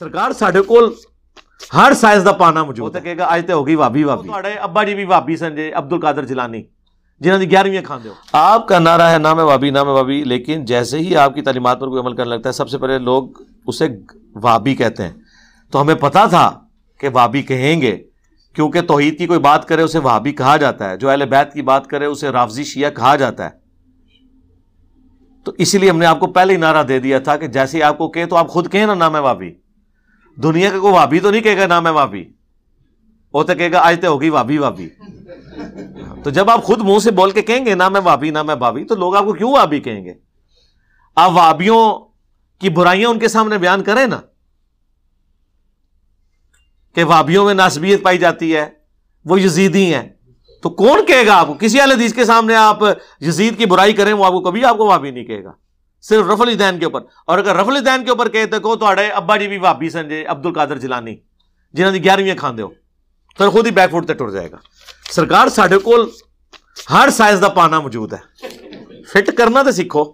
सरकार ਸਾਡੇ ਕੋਲ ਹਰ ਸਾਈਜ਼ ਦਾ ਪਾਣਾ ਮੌਜੂਦ ਉਹ ਤਾਂ ਕਹੇਗਾ ਅੱਜ ਤੇ ਹੋ ਗਈ ਵਾਬੀ ਵਾਬੀ ਤੁਹਾਡੇ ਅੱਬਾ ਜੀ ਵੀ ਵਾਬੀ ਸਨ ਜੇ ग्यारहवीं खाते हो आपका नारा है नाम है वाबी नाम है वाबी लेकिन जैसे ही आपकी तलीमत पर कोई अमल करने लगता है सबसे पहले लोग उसे वाबी कहते हैं तो हमें पता था कि वाबी कहेंगे क्योंकि तोहहीद की कोई बात करे उसे वाबी कहा जाता है जो अहल बैत की बात करे उसे राफजी शिया कहा जाता है तो इसीलिए हमने आपको पहले ही नारा दे दिया था कि जैसे ही आपको कहे तो आप खुद कहें ना नाम है वाबी दुनिया का को वाभी तो नहीं कहेगा ना मैं भाभी वो तो कहेगा आज तो होगी वाभी वाभी तो जब आप खुद मुंह से बोल के कहेंगे ना मैं वाभी ना मैं भाभी तो लोग आपको क्यों वाभी कहेंगे आप वाभियों की बुराइयां उनके सामने बयान करें ना कि वाभियों में नासबियत पाई जाती है वो यजीदी है तो कौन कहेगा आपको किसी अल हदीस के सामने आप यजीद की बुराई करें वो आपको कभी आपको वाभी नहीं कहेगा सिर्फ रफल दैन के ऊपर और अगर रफल दैन के ऊपर कहते तो तो अब्बा जी भी वापी सन जे अब्दुल कादर जिलानी जिन्हें की ग्यारहवीं खाते हो तो खुद ही बैकफुट तक जाएगा सरकार साढ़े को हर साइज का पाना मौजूद है फिट करना तो सीखो